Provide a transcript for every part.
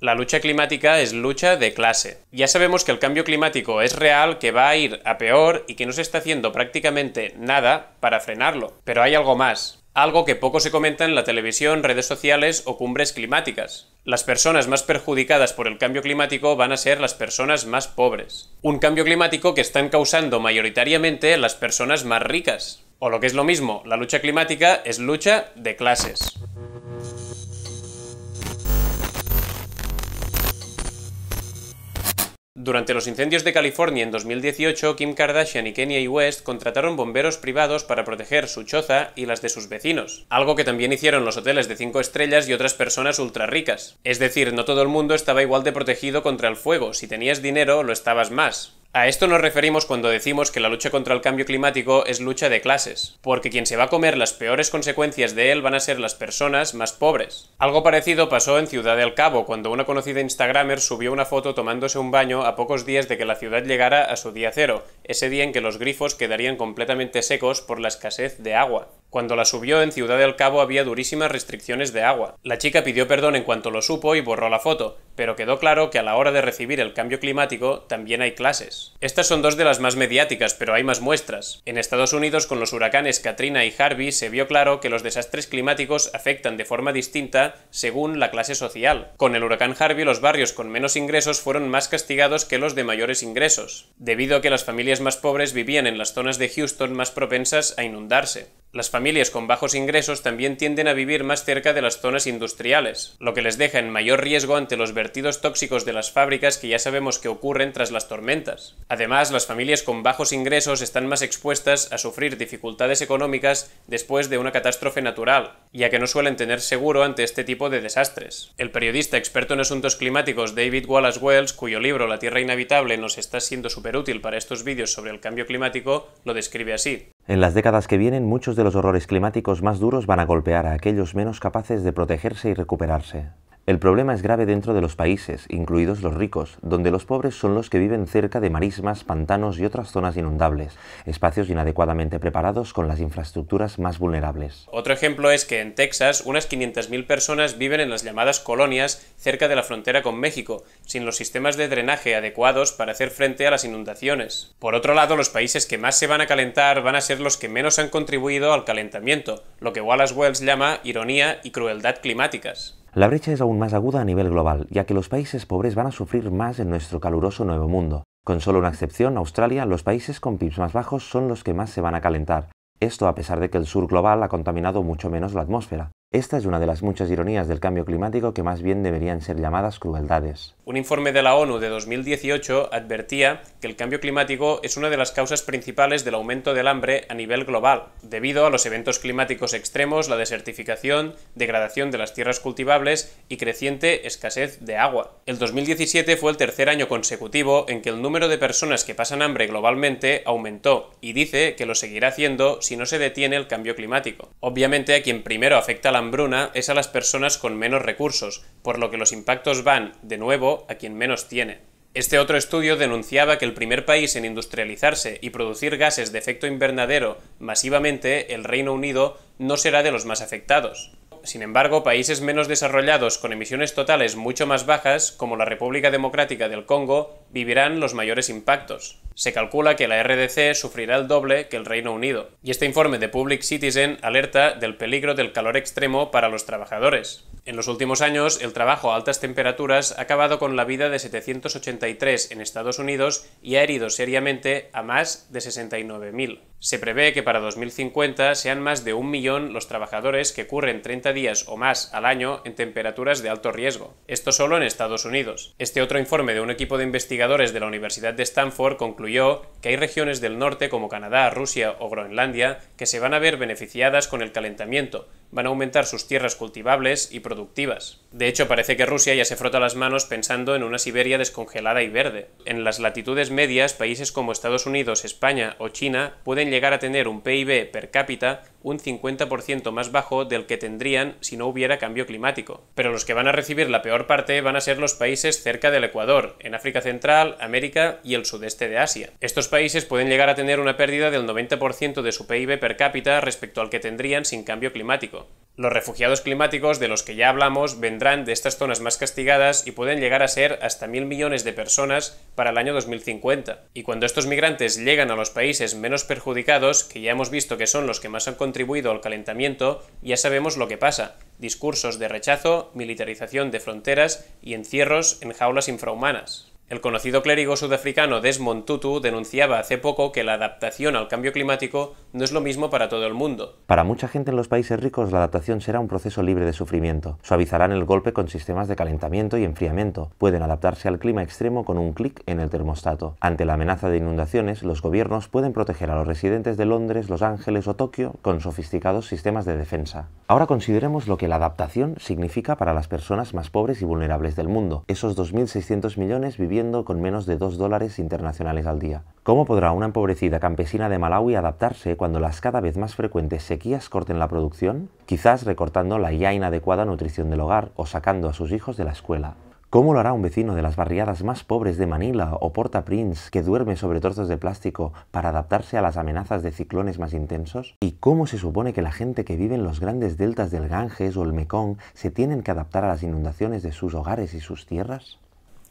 La lucha climática es lucha de clase. Ya sabemos que el cambio climático es real, que va a ir a peor y que no se está haciendo prácticamente nada para frenarlo. Pero hay algo más. Algo que poco se comenta en la televisión, redes sociales o cumbres climáticas. Las personas más perjudicadas por el cambio climático van a ser las personas más pobres. Un cambio climático que están causando mayoritariamente las personas más ricas. O lo que es lo mismo, la lucha climática es lucha de clases. Durante los incendios de California en 2018, Kim Kardashian y Kanye West contrataron bomberos privados para proteger su choza y las de sus vecinos, algo que también hicieron los hoteles de 5 estrellas y otras personas ultra ricas. Es decir, no todo el mundo estaba igual de protegido contra el fuego, si tenías dinero lo estabas más, a esto nos referimos cuando decimos que la lucha contra el cambio climático es lucha de clases, porque quien se va a comer las peores consecuencias de él van a ser las personas más pobres. Algo parecido pasó en Ciudad del Cabo, cuando una conocida Instagramer subió una foto tomándose un baño a pocos días de que la ciudad llegara a su día cero, ese día en que los grifos quedarían completamente secos por la escasez de agua. Cuando la subió en Ciudad del Cabo había durísimas restricciones de agua. La chica pidió perdón en cuanto lo supo y borró la foto, pero quedó claro que a la hora de recibir el cambio climático también hay clases. Estas son dos de las más mediáticas, pero hay más muestras. En Estados Unidos con los huracanes Katrina y Harvey se vio claro que los desastres climáticos afectan de forma distinta según la clase social. Con el huracán Harvey los barrios con menos ingresos fueron más castigados que los de mayores ingresos, debido a que las familias más pobres vivían en las zonas de Houston más propensas a inundarse. Las familias con bajos ingresos también tienden a vivir más cerca de las zonas industriales, lo que les deja en mayor riesgo ante los vertidos tóxicos de las fábricas que ya sabemos que ocurren tras las tormentas. Además, las familias con bajos ingresos están más expuestas a sufrir dificultades económicas después de una catástrofe natural, ya que no suelen tener seguro ante este tipo de desastres. El periodista experto en asuntos climáticos David Wallace Wells, cuyo libro La Tierra Inhabitable nos está siendo súper útil para estos vídeos sobre el cambio climático, lo describe así. En las décadas que vienen, muchos de los horrores climáticos más duros van a golpear a aquellos menos capaces de protegerse y recuperarse. El problema es grave dentro de los países, incluidos los ricos, donde los pobres son los que viven cerca de marismas, pantanos y otras zonas inundables, espacios inadecuadamente preparados con las infraestructuras más vulnerables. Otro ejemplo es que en Texas unas 500.000 personas viven en las llamadas colonias cerca de la frontera con México, sin los sistemas de drenaje adecuados para hacer frente a las inundaciones. Por otro lado, los países que más se van a calentar van a ser los que menos han contribuido al calentamiento, lo que Wallace Wells llama ironía y crueldad climáticas. La brecha es aún más aguda a nivel global, ya que los países pobres van a sufrir más en nuestro caluroso nuevo mundo. Con solo una excepción, Australia, los países con PIBs más bajos son los que más se van a calentar. Esto a pesar de que el sur global ha contaminado mucho menos la atmósfera. Esta es una de las muchas ironías del cambio climático que más bien deberían ser llamadas crueldades. Un informe de la ONU de 2018 advertía que el cambio climático es una de las causas principales del aumento del hambre a nivel global, debido a los eventos climáticos extremos, la desertificación, degradación de las tierras cultivables y creciente escasez de agua. El 2017 fue el tercer año consecutivo en que el número de personas que pasan hambre globalmente aumentó y dice que lo seguirá haciendo si no se detiene el cambio climático. Obviamente a quien primero afecta la hambruna es a las personas con menos recursos, por lo que los impactos van, de nuevo, a quien menos tiene. Este otro estudio denunciaba que el primer país en industrializarse y producir gases de efecto invernadero masivamente, el Reino Unido, no será de los más afectados sin embargo, países menos desarrollados con emisiones totales mucho más bajas, como la República Democrática del Congo, vivirán los mayores impactos. Se calcula que la RDC sufrirá el doble que el Reino Unido. Y este informe de Public Citizen alerta del peligro del calor extremo para los trabajadores. En los últimos años, el trabajo a altas temperaturas ha acabado con la vida de 783 en Estados Unidos y ha herido seriamente a más de 69.000. Se prevé que para 2050 sean más de un millón los trabajadores que curren 30 días o más al año en temperaturas de alto riesgo, esto solo en Estados Unidos. Este otro informe de un equipo de investigadores de la Universidad de Stanford concluyó que hay regiones del norte como Canadá, Rusia o Groenlandia que se van a ver beneficiadas con el calentamiento, van a aumentar sus tierras cultivables y productivas. De hecho, parece que Rusia ya se frota las manos pensando en una Siberia descongelada y verde. En las latitudes medias, países como Estados Unidos, España o China pueden llegar a tener un PIB per cápita un 50% más bajo del que tendrían si no hubiera cambio climático. Pero los que van a recibir la peor parte van a ser los países cerca del Ecuador, en África Central, América y el sudeste de Asia. Estos países pueden llegar a tener una pérdida del 90% de su PIB per cápita respecto al que tendrían sin cambio climático. Los refugiados climáticos de los que ya hablamos vendrán de estas zonas más castigadas y pueden llegar a ser hasta mil millones de personas para el año 2050. Y cuando estos migrantes llegan a los países menos perjudicados, que ya hemos visto que son los que más han contribuido al calentamiento, ya sabemos lo que pasa. Discursos de rechazo, militarización de fronteras y encierros en jaulas infrahumanas. El conocido clérigo sudafricano Desmond Tutu denunciaba hace poco que la adaptación al cambio climático no es lo mismo para todo el mundo. Para mucha gente en los países ricos la adaptación será un proceso libre de sufrimiento. Suavizarán el golpe con sistemas de calentamiento y enfriamiento. Pueden adaptarse al clima extremo con un clic en el termostato. Ante la amenaza de inundaciones, los gobiernos pueden proteger a los residentes de Londres, Los Ángeles o Tokio con sofisticados sistemas de defensa. Ahora consideremos lo que la adaptación significa para las personas más pobres y vulnerables del mundo. Esos 2.600 millones vivían con menos de 2 dólares internacionales al día. ¿Cómo podrá una empobrecida campesina de Malawi adaptarse cuando las cada vez más frecuentes sequías corten la producción? Quizás recortando la ya inadecuada nutrición del hogar o sacando a sus hijos de la escuela. ¿Cómo lo hará un vecino de las barriadas más pobres de Manila o Port-au-Prince que duerme sobre trozos de plástico para adaptarse a las amenazas de ciclones más intensos? ¿Y cómo se supone que la gente que vive en los grandes deltas del Ganges o el Mekong se tienen que adaptar a las inundaciones de sus hogares y sus tierras?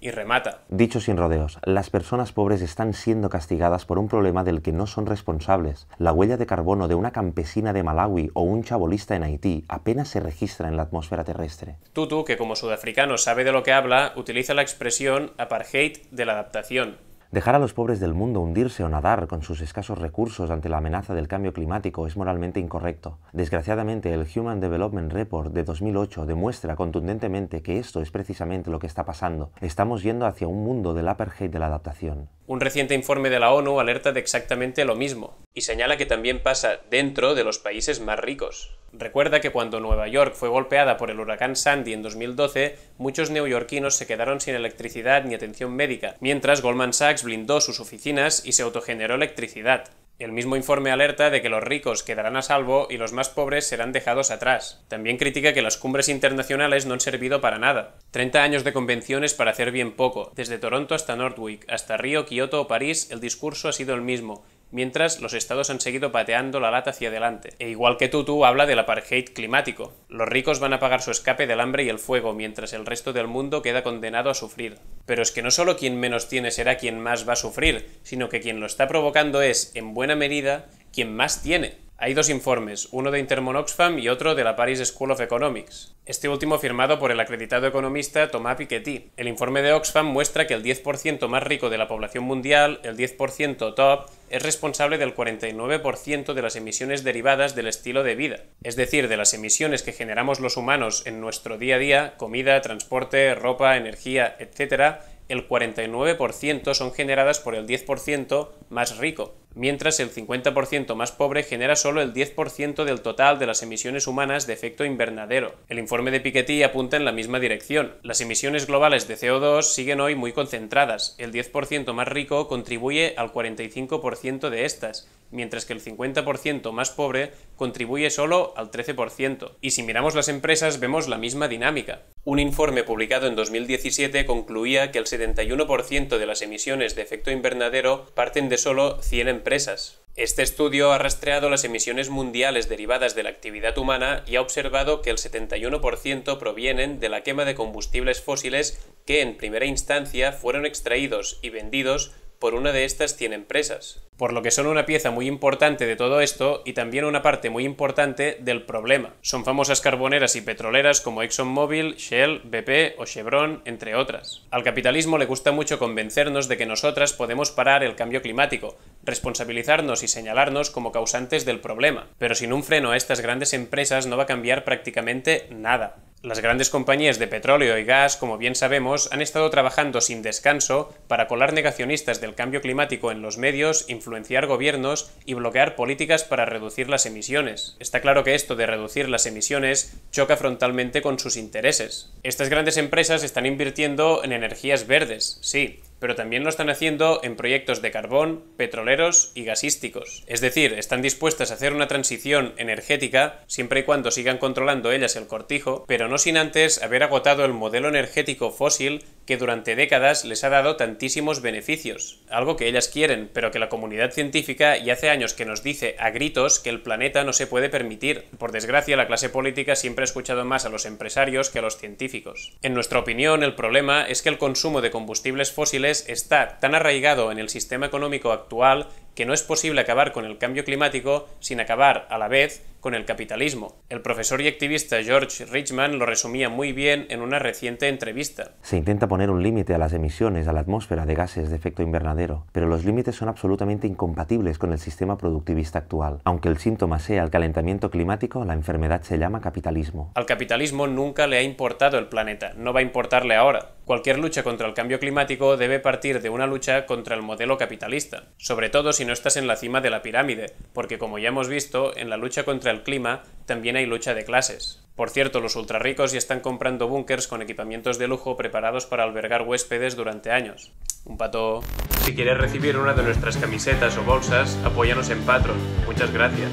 Y remata. Dicho sin rodeos, las personas pobres están siendo castigadas por un problema del que no son responsables. La huella de carbono de una campesina de Malawi o un chabolista en Haití apenas se registra en la atmósfera terrestre. Tutu, que como sudafricano sabe de lo que habla, utiliza la expresión apartheid de la adaptación, Dejar a los pobres del mundo hundirse o nadar con sus escasos recursos ante la amenaza del cambio climático es moralmente incorrecto. Desgraciadamente, el Human Development Report de 2008 demuestra contundentemente que esto es precisamente lo que está pasando. Estamos yendo hacia un mundo del apartheid de la adaptación. Un reciente informe de la ONU alerta de exactamente lo mismo y señala que también pasa dentro de los países más ricos. Recuerda que cuando Nueva York fue golpeada por el huracán Sandy en 2012, muchos neoyorquinos se quedaron sin electricidad ni atención médica, mientras Goldman Sachs blindó sus oficinas y se autogeneró electricidad. El mismo informe alerta de que los ricos quedarán a salvo y los más pobres serán dejados atrás. También critica que las cumbres internacionales no han servido para nada. 30 años de convenciones para hacer bien poco. Desde Toronto hasta Northwick, hasta Río, Kioto o París, el discurso ha sido el mismo mientras los estados han seguido pateando la lata hacia adelante. E igual que Tutu habla del apartheid climático. Los ricos van a pagar su escape del hambre y el fuego, mientras el resto del mundo queda condenado a sufrir. Pero es que no solo quien menos tiene será quien más va a sufrir, sino que quien lo está provocando es, en buena medida, quien más tiene. Hay dos informes, uno de Intermon Oxfam y otro de la Paris School of Economics. Este último firmado por el acreditado economista Thomas Piketty. El informe de Oxfam muestra que el 10% más rico de la población mundial, el 10% top, es responsable del 49% de las emisiones derivadas del estilo de vida, es decir, de las emisiones que generamos los humanos en nuestro día a día, comida, transporte, ropa, energía, etc., el 49% son generadas por el 10% más rico mientras el 50% más pobre genera solo el 10% del total de las emisiones humanas de efecto invernadero. El informe de Piketty apunta en la misma dirección. Las emisiones globales de CO2 siguen hoy muy concentradas. El 10% más rico contribuye al 45% de estas, mientras que el 50% más pobre contribuye solo al 13%. Y si miramos las empresas vemos la misma dinámica. Un informe publicado en 2017 concluía que el 71% de las emisiones de efecto invernadero parten de solo 100 empresas empresas. Este estudio ha rastreado las emisiones mundiales derivadas de la actividad humana y ha observado que el 71% provienen de la quema de combustibles fósiles que en primera instancia fueron extraídos y vendidos por una de estas 100 empresas, por lo que son una pieza muy importante de todo esto y también una parte muy importante del problema. Son famosas carboneras y petroleras como ExxonMobil, Shell, BP o Chevron, entre otras. Al capitalismo le gusta mucho convencernos de que nosotras podemos parar el cambio climático, responsabilizarnos y señalarnos como causantes del problema, pero sin un freno a estas grandes empresas no va a cambiar prácticamente nada. Las grandes compañías de petróleo y gas, como bien sabemos, han estado trabajando sin descanso para colar negacionistas del cambio climático en los medios, influenciar gobiernos y bloquear políticas para reducir las emisiones. Está claro que esto de reducir las emisiones choca frontalmente con sus intereses. Estas grandes empresas están invirtiendo en energías verdes, sí, pero también lo están haciendo en proyectos de carbón, petroleros y gasísticos. Es decir, están dispuestas a hacer una transición energética siempre y cuando sigan controlando ellas el cortijo, pero no sin antes haber agotado el modelo energético fósil que durante décadas les ha dado tantísimos beneficios, algo que ellas quieren, pero que la comunidad científica ya hace años que nos dice a gritos que el planeta no se puede permitir. Por desgracia, la clase política siempre ha escuchado más a los empresarios que a los científicos. En nuestra opinión, el problema es que el consumo de combustibles fósiles está tan arraigado en el sistema económico actual que no es posible acabar con el cambio climático sin acabar a la vez con el capitalismo. El profesor y activista George Richman lo resumía muy bien en una reciente entrevista. Se intenta poner un límite a las emisiones a la atmósfera de gases de efecto invernadero, pero los límites son absolutamente incompatibles con el sistema productivista actual. Aunque el síntoma sea el calentamiento climático, la enfermedad se llama capitalismo. Al capitalismo nunca le ha importado el planeta, no va a importarle ahora. Cualquier lucha contra el cambio climático debe partir de una lucha contra el modelo capitalista, sobre todo si no estás en la cima de la pirámide, porque como ya hemos visto, en la lucha contra el clima, también hay lucha de clases. Por cierto, los ultrarricos ya están comprando búnkers con equipamientos de lujo preparados para albergar huéspedes durante años. Un pato... Si quieres recibir una de nuestras camisetas o bolsas, apóyanos en Patreon. Muchas gracias.